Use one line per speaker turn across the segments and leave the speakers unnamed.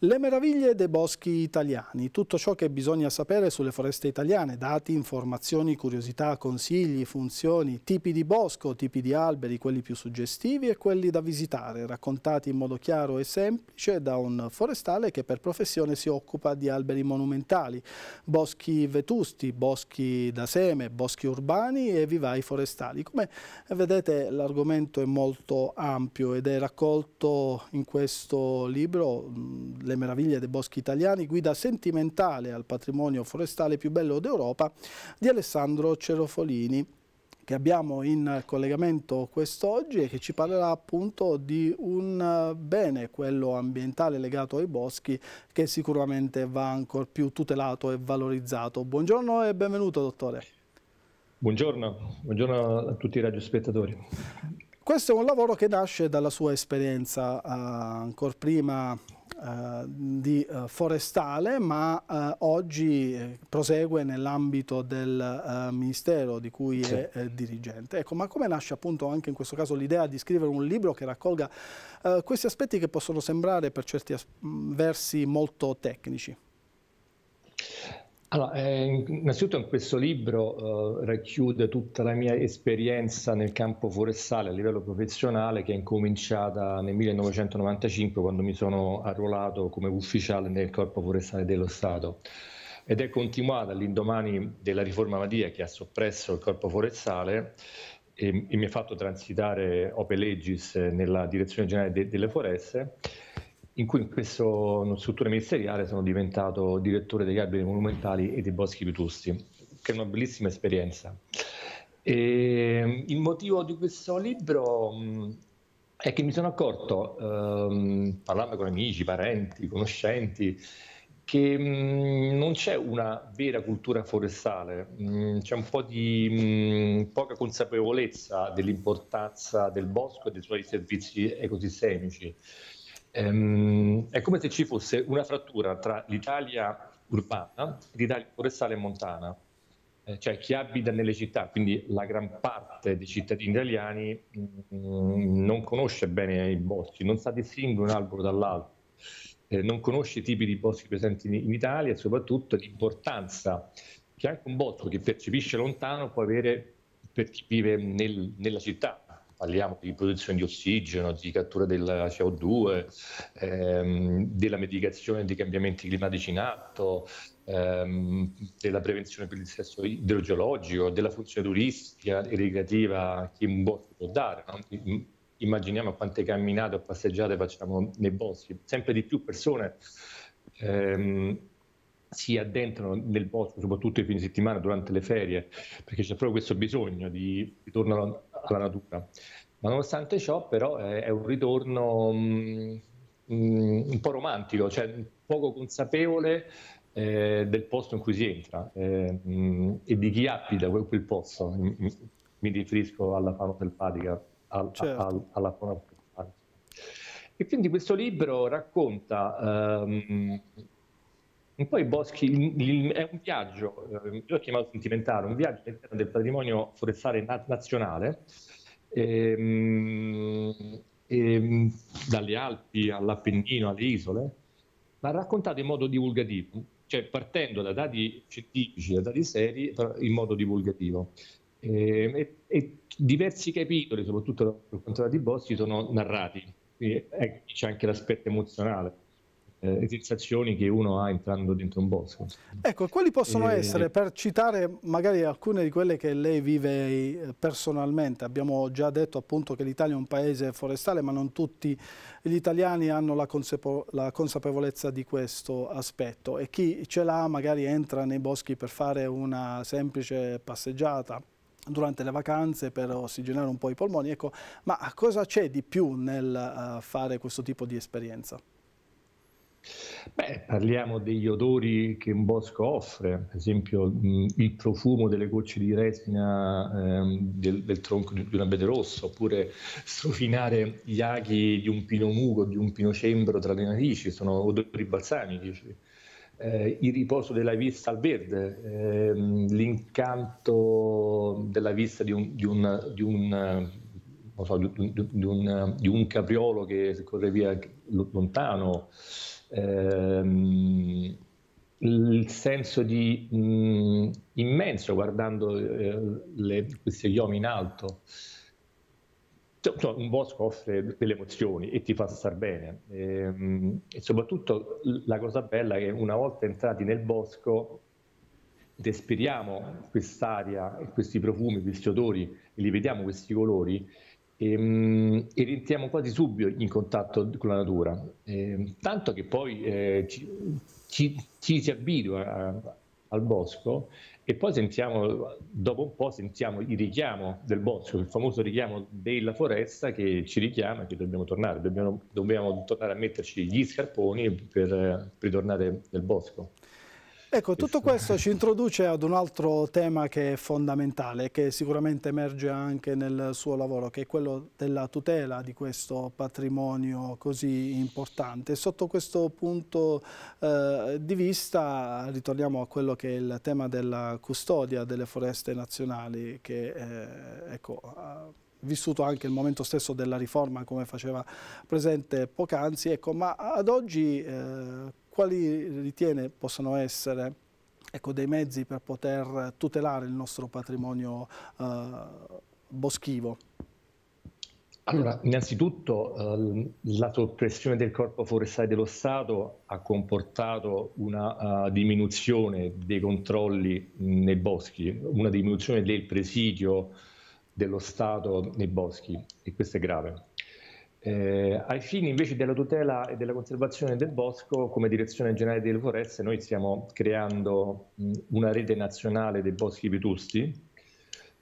Le meraviglie dei boschi italiani, tutto ciò che bisogna sapere sulle foreste italiane, dati, informazioni, curiosità, consigli, funzioni, tipi di bosco, tipi di alberi, quelli più suggestivi e quelli da visitare, raccontati in modo chiaro e semplice da un forestale che per professione si occupa di alberi monumentali, boschi vetusti, boschi da seme, boschi urbani e vivai forestali. Come vedete l'argomento è molto ampio ed è raccolto in questo libro le meraviglie dei boschi italiani, guida sentimentale al patrimonio forestale più bello d'Europa di Alessandro Cerofolini che abbiamo in collegamento quest'oggi e che ci parlerà appunto di un eh, bene, quello ambientale legato ai boschi, che sicuramente va ancora più tutelato e valorizzato. Buongiorno e benvenuto dottore.
Buongiorno, buongiorno a tutti i radiospettatori.
Questo è un lavoro che nasce dalla sua esperienza, eh, ancora prima eh, di eh, forestale, ma eh, oggi prosegue nell'ambito del ministero di cui sì. è dirigente. Ecco, ma come nasce appunto anche in questo caso l'idea di scrivere un libro che raccolga questi aspetti che possono sembrare per certi versi molto tecnici?
Allora, eh, innanzitutto in questo libro eh, racchiude tutta la mia esperienza nel campo forestale a livello professionale che è incominciata nel 1995 quando mi sono arruolato come ufficiale nel Corpo Forestale dello Stato ed è continuata all'indomani della riforma Madia che ha soppresso il Corpo Forestale e, e mi ha fatto transitare Ope Legis nella Direzione Generale de, delle Foreste in cui in questa struttura ministeriale sono diventato direttore degli alberi monumentali e dei boschi vitusti, che è una bellissima esperienza. E ehm, il motivo di questo libro è che mi sono accorto, ehm, parlando con amici, parenti, conoscenti, che mh, non c'è una vera cultura forestale, mh, c'è un po' di mh, poca consapevolezza dell'importanza del bosco e dei suoi servizi ecosistemici. Ehm, è come se ci fosse una frattura tra l'Italia urbana e l'Italia forestale e montana, eh, cioè chi abita nelle città, quindi la gran parte dei cittadini italiani mh, mm, non conosce bene i boschi, non sa distinguere un albero dall'altro. Eh, non conosce i tipi di boschi presenti in, in Italia e soprattutto l'importanza che anche un bosco che percepisce lontano può avere per chi vive nel, nella città, parliamo di produzione di ossigeno, di cattura della CO2, ehm, della mitigazione dei cambiamenti climatici in atto, ehm, della prevenzione per il sesso idrogeologico, della funzione turistica e ricreativa che un bosco può dare. No? Immaginiamo quante camminate o passeggiate facciamo nei boschi, sempre di più persone. Ehm, si addentrano nel bosco, soprattutto i fine settimana, durante le ferie, perché c'è proprio questo bisogno di ritornare alla natura. Ma nonostante ciò però è un ritorno mh, mm, mm, un po' romantico, cioè poco consapevole eh, del posto in cui si entra eh, mh, mm, e di chi abita quel, quel posto. Mi riferisco alla fauna selvatica, al, certo. al, alla fauna selvatica. E quindi questo libro racconta ehm, in i Boschi il, il, è un viaggio, eh, io l'ho chiamato sentimentale, un viaggio all'interno del patrimonio forestale na- nazionale, ehm, ehm, dalle Alpi all'Appennino, alle isole, ma raccontato in modo divulgativo, cioè partendo da dati scientifici, da dati seri, in modo divulgativo. Eh, e, e, diversi capitoli, soprattutto per quanto riguarda i Boschi, sono narrati, quindi eh, c'è anche l'aspetto emozionale eh, sensazioni che uno ha entrando dentro un bosco.
Ecco, quali possono e... Eh, essere, per citare magari alcune di quelle che lei vive eh, personalmente, abbiamo già detto appunto che l'Italia è un paese forestale, ma non tutti gli italiani hanno la, consapevo la consapevolezza di questo aspetto e chi ce l'ha magari entra nei boschi per fare una semplice passeggiata, durante le vacanze per ossigenare un po' i polmoni, ecco, ma cosa c'è di più nel uh, fare questo tipo di esperienza?
Beh, parliamo degli odori che un bosco offre, ad esempio mh, il profumo delle gocce di resina ehm, del, del, tronco di, un abete rosso, oppure strofinare gli aghi di un pino mugo, di un pino cembro tra le narici, sono odori balsamici. Eh, il riposo della vista al verde, ehm, l'incanto della vista di un, di un, di un So, di, un, di, un, di, un, capriolo che corre via lontano, Ehm, il senso di mh, mm, immenso guardando eh, le, questi yomi in alto. Cioè, cioè, un bosco offre delle emozioni e ti fa star bene e, ehm, e soprattutto la cosa bella è che una volta entrati nel bosco ed espiriamo quest'aria, questi profumi, questi odori e li vediamo questi colori, e, ehm, e rientriamo quasi subito in contatto con la natura, e, ehm, tanto che poi eh, ci, ci, ci, si abitua a, eh, al bosco e poi sentiamo, dopo un po' sentiamo il richiamo del bosco, il famoso richiamo della foresta che ci richiama che dobbiamo tornare, dobbiamo, dobbiamo tornare a metterci gli scarponi per eh, ritornare nel bosco.
Ecco, tutto questo ci introduce ad un altro tema che è fondamentale, che sicuramente emerge anche nel suo lavoro, che è quello della tutela di questo patrimonio così importante. Sotto questo punto eh, di vista ritorniamo a quello che è il tema della custodia delle foreste nazionali, che eh, ecco, vissuto anche il momento stesso della riforma come faceva presente poc'anzi, ecco, ma ad oggi eh, quali ritiene possano essere ecco, dei mezzi per poter tutelare il nostro patrimonio eh, boschivo?
Allora, innanzitutto eh, la soppressione del corpo forestale dello Stato ha comportato una eh, diminuzione dei controlli nei boschi, una diminuzione del presidio dello Stato nei boschi e questo è grave. Eh, ai fini invece della tutela e della conservazione del bosco, come Direzione Generale delle Foreste, noi stiamo creando una rete nazionale dei boschi vetusti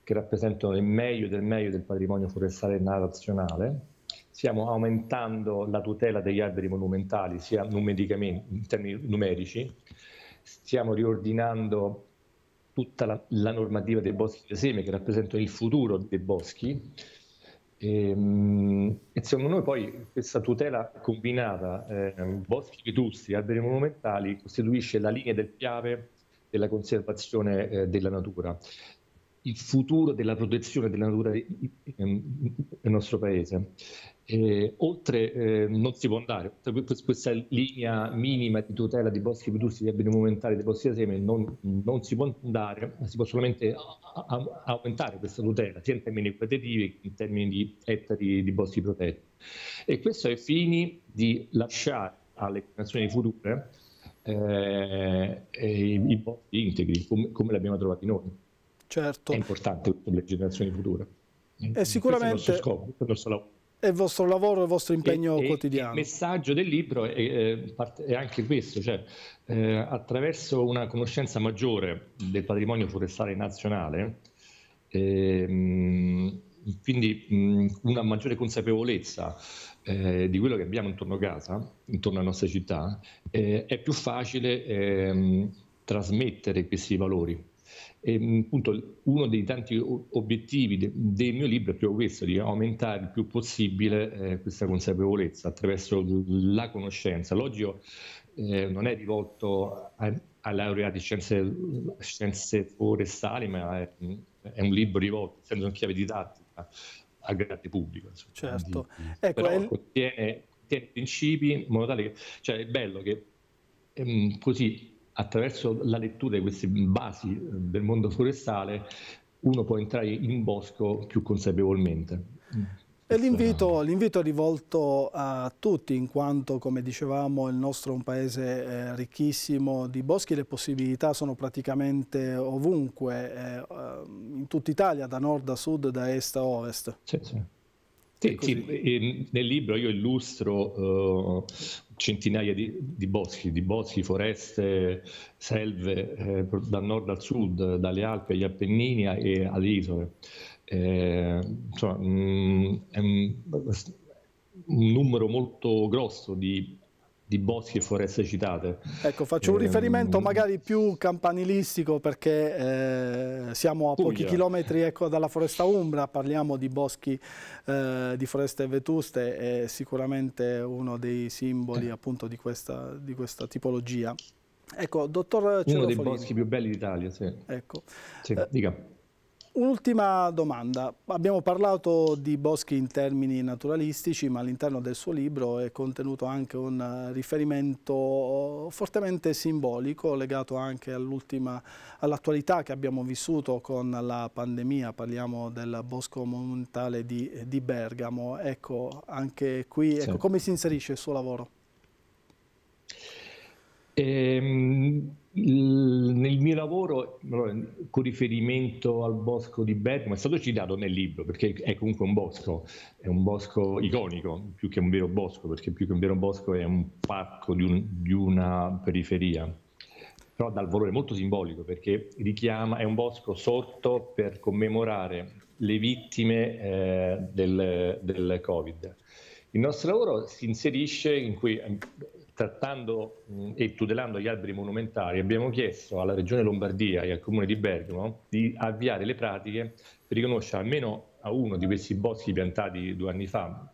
che rappresentano il meglio del meglio del patrimonio forestale nazionale. Stiamo aumentando la tutela degli alberi monumentali, sia numericamente, in termini numerici, stiamo riordinando tutta la, la normativa dei boschi di seme che rappresentano il futuro dei boschi. E, ehm, e secondo noi poi questa tutela combinata eh, boschi vetusti, e alberi monumentali, costituisce la linea del piave della conservazione eh, della natura il futuro della protezione della natura nel nostro paese. Eh, oltre eh, non si può andare, questa linea minima di tutela dei boschi veduti, di abiti monumentali, dei boschi da seme, non, non, si può andare, si può solamente a, a, aumentare questa tutela, sia in termini equitativi che in termini di ettari di boschi protetti. E questo ai fini di lasciare alle generazioni future eh, eh i, i boschi integri, come, come li abbiamo trovati noi. Certo. È importante per le generazioni future.
Eh, è sicuramente... È scopo, è il vostro lavoro, il vostro impegno e, quotidiano. il
messaggio del libro è, è anche questo, cioè eh, attraverso una conoscenza maggiore del patrimonio forestale nazionale, eh, quindi mh, una maggiore consapevolezza eh, di quello che abbiamo intorno a casa, intorno alla nostra città, eh, è più facile ehm, trasmettere questi valori e, appunto, uno dei tanti obiettivi de- del mio libro è proprio questo, di aumentare il più possibile eh, questa consapevolezza attraverso la conoscenza. L'oggio eh, non è rivolto ai laureati in scienze, scienze, forestali, ma è, è un libro rivolto, essendo una chiave didattica, a grande pubblico. Insomma. Certo, Quindi, ecco, però è... contiene, contiene, principi in modo tale che, cioè è bello che ehm, così attraverso la lettura di queste basi eh, del mondo forestale uno può entrare in bosco più consapevolmente.
E l'invito, è rivolto a tutti, in quanto, come dicevamo, il nostro è un paese eh, ricchissimo di boschi, le possibilità sono praticamente ovunque, eh, eh, in tutta Italia, da nord a sud, da est a ovest. Sì, sì.
Sì, sì, nel libro io illustro uh, centinaia di, di, boschi, di boschi, foreste, selve, eh, dal nord al sud, dalle Alpi agli Appennini e alle isole. Eh, insomma, mh, mm, è un, un numero molto grosso di di boschi e foreste citate.
Ecco, faccio un ehm, riferimento magari più campanilistico perché eh, siamo a Puglia. pochi chilometri ecco, dalla foresta Umbra, parliamo di boschi eh, di foreste vetuste, è sicuramente uno dei simboli eh. appunto di questa, di questa tipologia. Ecco, dottor Cerrofolini. Uno dei boschi
più belli d'Italia, sì. Ecco. Sì, eh, dica.
Un'ultima domanda, abbiamo parlato di Boschi in termini naturalistici ma all'interno del suo libro è contenuto anche un eh, riferimento eh, fortemente simbolico legato anche all'attualità all che abbiamo vissuto con la pandemia, parliamo del Bosco Monumentale di, di Bergamo, ecco anche qui ecco, sì. come si inserisce il suo lavoro?
Ehm il, nel mio lavoro, con riferimento al bosco di Bergamo, è stato citato nel libro perché è comunque un bosco, è un bosco iconico più che un vero bosco, perché più che un vero bosco è un parco di, un, di una periferia, però dal valore molto simbolico perché richiama, è un bosco sorto per commemorare le vittime eh, del, del Covid. Il nostro lavoro si inserisce in cui trattando e tutelando gli alberi monumentali, abbiamo chiesto alla Regione Lombardia e al Comune di Bergamo di avviare le pratiche per riconoscere almeno a uno di questi boschi piantati due anni fa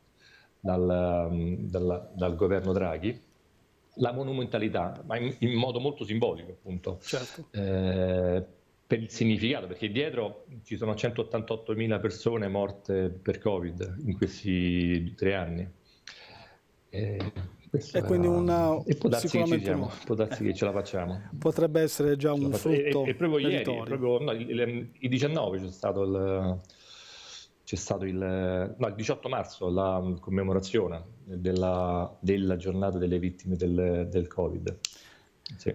dal, dal, dal governo Draghi la monumentalità, ma in, in modo molto simbolico appunto. Certo. Eh, per il significato, perché dietro ci sono 188.000 persone morte per Covid in questi tre anni.
Eh, e quindi una... E può darsi, che ci siamo, no. può darsi che
ce la facciamo.
Potrebbe essere già un frutto. E, e proprio ieri, proprio,
no, il, il, 19 c'è stato il, c'è stato il, no, il 18 marzo la commemorazione della, della giornata delle vittime del, del Covid. Sì.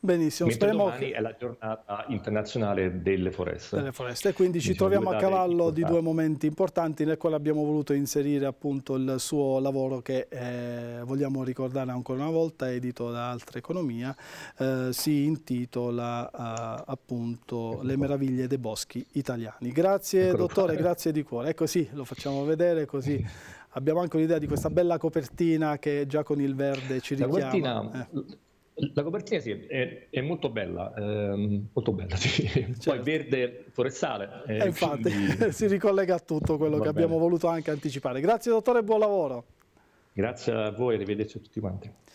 Benissimo, Mentre domani che... è la
giornata internazionale delle foreste. Delle foreste, quindi ci diciamo troviamo a cavallo
di due momenti importanti nel quale abbiamo voluto inserire appunto il suo lavoro che eh, vogliamo ricordare ancora una volta, edito da Altra Economia, eh, si intitola eh, appunto Le meraviglie dei boschi italiani. Grazie dottore, grazie di cuore. Ecco sì, lo facciamo vedere così abbiamo anche un'idea di questa bella copertina che già con il verde ci richiama.
Eh. La copertina sì, è, è molto bella, ehm, molto bella, sì. certo. poi verde forestale. Eh, eh infatti quindi...
si ricollega a tutto quello Va che bene. abbiamo voluto anche anticipare. Grazie dottore, buon lavoro.
Grazie a voi, arrivederci a tutti quanti.